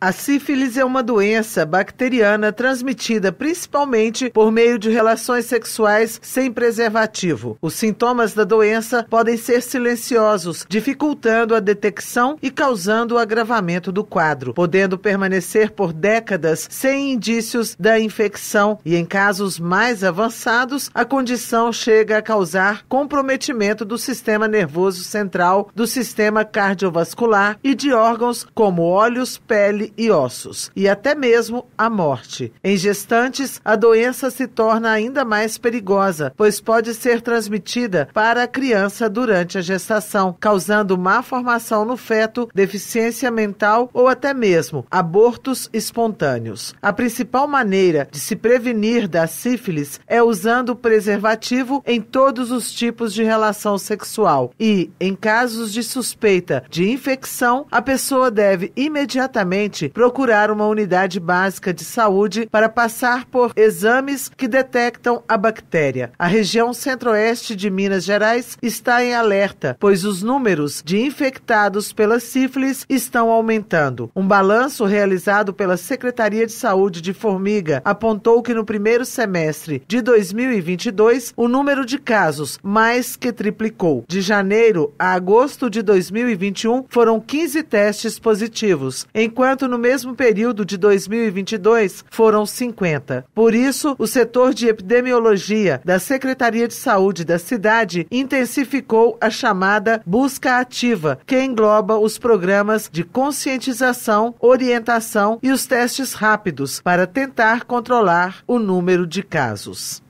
A sífilis é uma doença bacteriana transmitida principalmente por meio de relações sexuais sem preservativo. Os sintomas da doença podem ser silenciosos, dificultando a detecção e causando o agravamento do quadro, podendo permanecer por décadas sem indícios da infecção e, em casos mais avançados, a condição chega a causar comprometimento do sistema nervoso central, do sistema cardiovascular e de órgãos como olhos, pele pele e ossos, e até mesmo a morte. Em gestantes, a doença se torna ainda mais perigosa, pois pode ser transmitida para a criança durante a gestação, causando má formação no feto, deficiência mental ou até mesmo abortos espontâneos. A principal maneira de se prevenir da sífilis é usando preservativo em todos os tipos de relação sexual e, em casos de suspeita de infecção, a pessoa deve imediatamente paciente procurar uma unidade básica de saúde para passar por exames que detectam a bactéria. A região centro-oeste de Minas Gerais está em alerta, pois os números de infectados pela sífilis estão aumentando. Um balanço realizado pela Secretaria de Saúde de Formiga apontou que no primeiro semestre de 2022 o número de casos mais que triplicou. De janeiro a agosto de 2021 foram 15 testes positivos, enquanto no mesmo período de 2022 foram 50. Por isso, o setor de epidemiologia da Secretaria de Saúde da cidade intensificou a chamada busca ativa, que engloba os programas de conscientização, orientação e os testes rápidos para tentar controlar o número de casos.